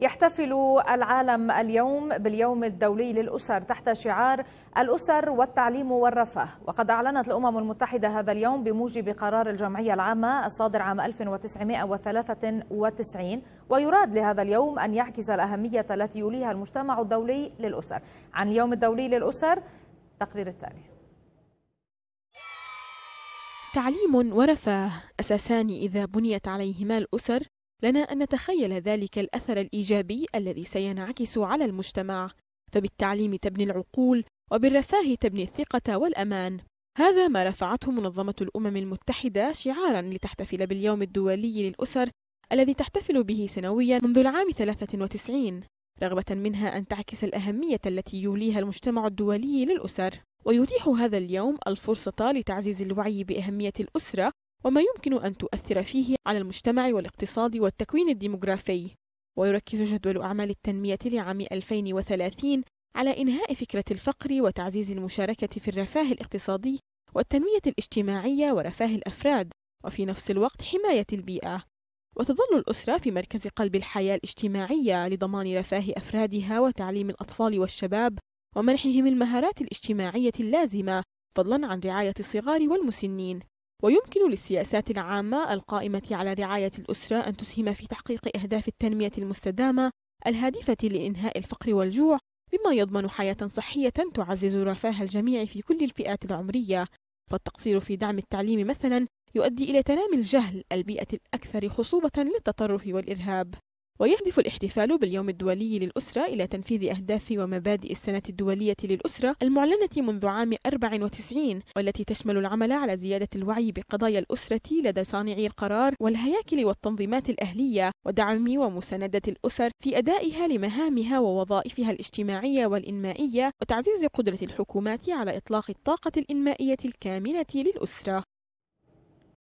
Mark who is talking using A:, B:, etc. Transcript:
A: يحتفل العالم اليوم باليوم الدولي للأسر تحت شعار الأسر والتعليم والرفاه وقد أعلنت الأمم المتحدة هذا اليوم بموجب قرار الجمعية العامة الصادر عام 1993 ويراد لهذا اليوم أن يعكس الأهمية التي يوليها المجتمع الدولي للأسر عن اليوم الدولي للأسر التقرير التالي
B: تعليم ورفاه أساسان إذا بنيت عليهما الأسر لنا أن نتخيل ذلك الأثر الإيجابي الذي سينعكس على المجتمع فبالتعليم تبني العقول وبالرفاه تبني الثقة والأمان هذا ما رفعته منظمة الأمم المتحدة شعارا لتحتفل باليوم الدولي للأسر الذي تحتفل به سنويا منذ العام 93 رغبة منها أن تعكس الأهمية التي يوليها المجتمع الدولي للأسر ويتيح هذا اليوم الفرصة لتعزيز الوعي بأهمية الأسرة وما يمكن أن تؤثر فيه على المجتمع والاقتصاد والتكوين الديموغرافي ويركز جدول أعمال التنمية لعام 2030 على إنهاء فكرة الفقر وتعزيز المشاركة في الرفاه الاقتصادي والتنمية الاجتماعية ورفاه الأفراد وفي نفس الوقت حماية البيئة وتظل الأسرة في مركز قلب الحياة الاجتماعية لضمان رفاه أفرادها وتعليم الأطفال والشباب ومنحهم المهارات الاجتماعية اللازمة فضلا عن رعاية الصغار والمسنين ويمكن للسياسات العامة القائمة على رعاية الأسرة أن تسهم في تحقيق أهداف التنمية المستدامة الهادفة لإنهاء الفقر والجوع بما يضمن حياة صحية تعزز رفاه الجميع في كل الفئات العمرية فالتقصير في دعم التعليم مثلا يؤدي إلى تنامي الجهل البيئة الأكثر خصوبة للتطرف والإرهاب ويهدف الاحتفال باليوم الدولي للأسرة إلى تنفيذ أهداف ومبادئ السنة الدولية للأسرة المعلنة منذ عام 94 والتي تشمل العمل على زيادة الوعي بقضايا الأسرة لدى صانعي القرار والهياكل والتنظيمات الأهلية ودعم ومساندة الأسر في أدائها لمهامها ووظائفها الاجتماعية والإنمائية وتعزيز قدرة الحكومات على إطلاق الطاقة الإنمائية الكاملة للأسرة